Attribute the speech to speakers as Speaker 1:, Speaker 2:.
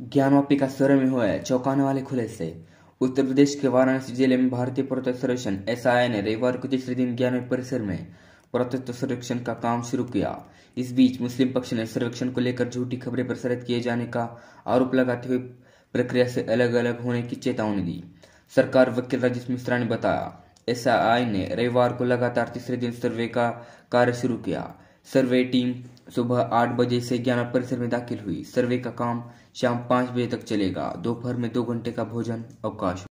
Speaker 1: ज्ञानवापी का स्वर में हुआ है चौंकाने वाले खुले से उत्तर प्रदेश के वाराणसी जिले में भारतीय पुरातत्व सर्वेक्षण एस ने रविवार को तीसरे दिन ज्ञान परिसर में पुरातत्व सर्वेक्षण का काम शुरू किया इस बीच मुस्लिम पक्ष ने सर्वेक्षण को लेकर झूठी खबरें प्रसारित किए जाने का आरोप लगाते हुए प्रक्रिया से अलग अलग होने की चेतावनी दी सरकार वकील राजेश मिश्रा ने बताया एस ने रविवार को लगातार तीसरे दिन सर्वे का कार्य शुरू किया सर्वे टीम सुबह आठ बजे से ज्ञाना परिसर में दाखिल हुई सर्वे का काम शाम पाँच बजे तक चलेगा दोपहर में दो घंटे का भोजन अवकाश